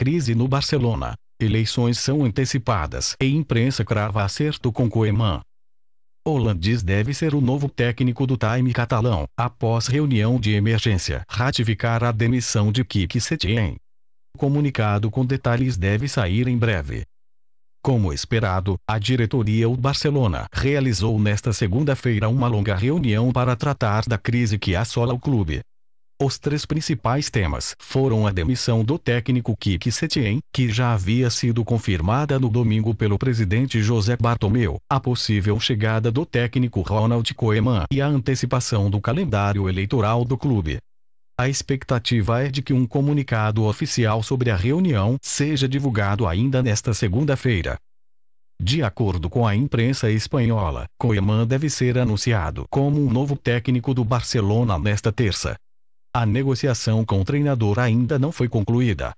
crise no Barcelona. Eleições são antecipadas e imprensa crava acerto com Koeman. Holandes deve ser o novo técnico do time catalão, após reunião de emergência ratificar a demissão de Kike Setien. Comunicado com detalhes deve sair em breve. Como esperado, a diretoria do Barcelona realizou nesta segunda-feira uma longa reunião para tratar da crise que assola o clube, os três principais temas foram a demissão do técnico Kiki Setien, que já havia sido confirmada no domingo pelo presidente José Bartomeu, a possível chegada do técnico Ronald Koeman e a antecipação do calendário eleitoral do clube. A expectativa é de que um comunicado oficial sobre a reunião seja divulgado ainda nesta segunda-feira. De acordo com a imprensa espanhola, Koeman deve ser anunciado como um novo técnico do Barcelona nesta terça. A negociação com o treinador ainda não foi concluída.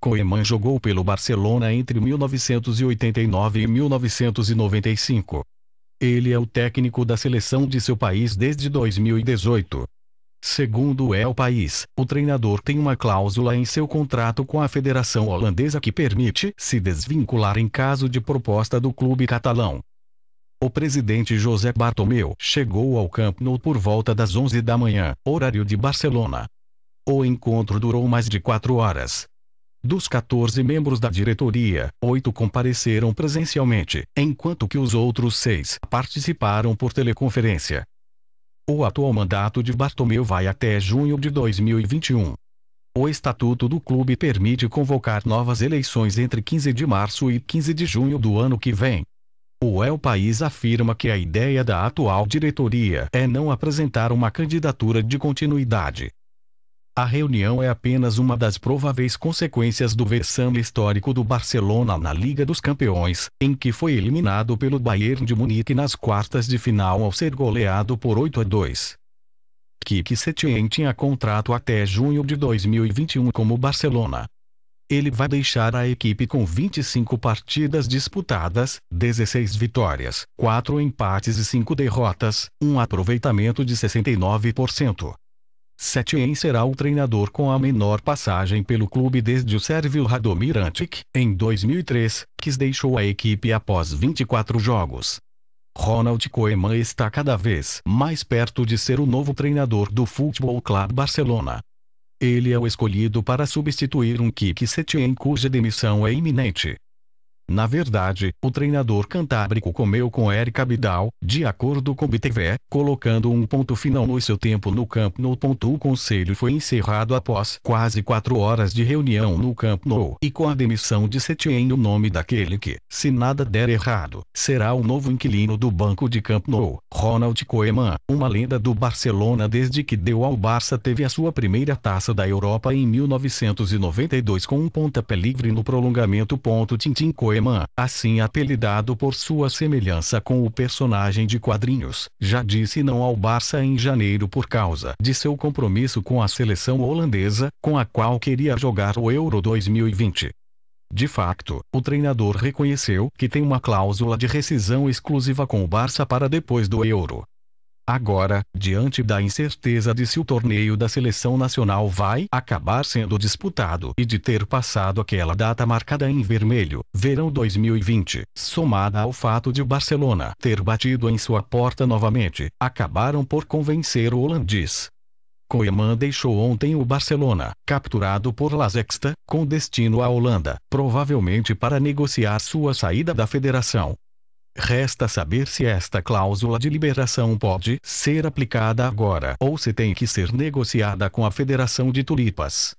Koeman jogou pelo Barcelona entre 1989 e 1995. Ele é o técnico da seleção de seu país desde 2018. Segundo é o país, o treinador tem uma cláusula em seu contrato com a Federação Holandesa que permite se desvincular em caso de proposta do clube catalão. O presidente José Bartomeu chegou ao Camp Nou por volta das 11 da manhã, horário de Barcelona. O encontro durou mais de quatro horas. Dos 14 membros da diretoria, oito compareceram presencialmente, enquanto que os outros seis participaram por teleconferência. O atual mandato de Bartomeu vai até junho de 2021. O estatuto do clube permite convocar novas eleições entre 15 de março e 15 de junho do ano que vem. O El País afirma que a ideia da atual diretoria é não apresentar uma candidatura de continuidade. A reunião é apenas uma das prováveis consequências do versão histórico do Barcelona na Liga dos Campeões, em que foi eliminado pelo Bayern de Munique nas quartas de final ao ser goleado por 8 a 2. Kiki Setien tinha contrato até junho de 2021 como Barcelona ele vai deixar a equipe com 25 partidas disputadas, 16 vitórias, 4 empates e 5 derrotas, um aproveitamento de 69%. Setien será o treinador com a menor passagem pelo clube desde o sérvio Radomir Antic, em 2003, que deixou a equipe após 24 jogos. Ronald Koeman está cada vez mais perto de ser o novo treinador do Futebol Clube Barcelona. Ele é o escolhido para substituir um Setien cuja demissão é iminente. Na verdade, o treinador cantábrico comeu com Eric Abidal, de acordo com o BTV, colocando um ponto final no seu tempo no Camp Nou. O conselho foi encerrado após quase quatro horas de reunião no Camp Nou e com a demissão de Setien o nome daquele que, se nada der errado, será o novo inquilino do banco de Camp Nou, Ronald Koeman, uma lenda do Barcelona desde que deu ao Barça teve a sua primeira taça da Europa em 1992 com um pontapé livre no prolongamento. Tintin Koeman alemã, assim apelidado por sua semelhança com o personagem de quadrinhos, já disse não ao Barça em janeiro por causa de seu compromisso com a seleção holandesa, com a qual queria jogar o Euro 2020. De facto, o treinador reconheceu que tem uma cláusula de rescisão exclusiva com o Barça para depois do Euro. Agora, diante da incerteza de se o torneio da seleção nacional vai acabar sendo disputado e de ter passado aquela data marcada em vermelho, verão 2020, somada ao fato de o Barcelona ter batido em sua porta novamente, acabaram por convencer o holandês. Koeman deixou ontem o Barcelona, capturado por La Sexta, com destino à Holanda, provavelmente para negociar sua saída da federação, Resta saber se esta cláusula de liberação pode ser aplicada agora ou se tem que ser negociada com a Federação de Tulipas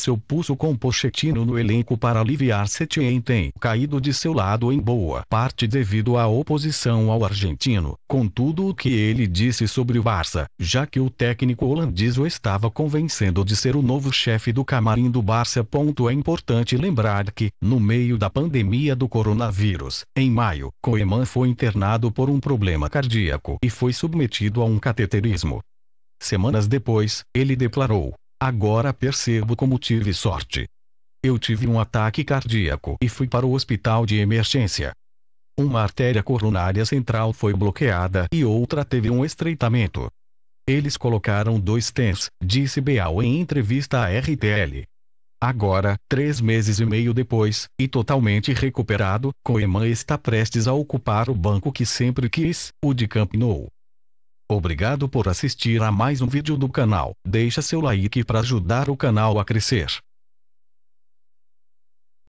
seu pulso com Pochettino no elenco para aliviar Setien tem caído de seu lado em boa parte devido à oposição ao argentino, contudo o que ele disse sobre o Barça, já que o técnico holandês o estava convencendo de ser o novo chefe do camarim do Barça. É importante lembrar que, no meio da pandemia do coronavírus, em maio, Koeman foi internado por um problema cardíaco e foi submetido a um cateterismo. Semanas depois, ele declarou: Agora percebo como tive sorte. Eu tive um ataque cardíaco e fui para o hospital de emergência. Uma artéria coronária central foi bloqueada e outra teve um estreitamento. Eles colocaram dois TENS, disse Beal em entrevista à RTL. Agora, três meses e meio depois, e totalmente recuperado, Koeman está prestes a ocupar o banco que sempre quis, o de Camp Nou. Obrigado por assistir a mais um vídeo do canal. Deixa seu like para ajudar o canal a crescer.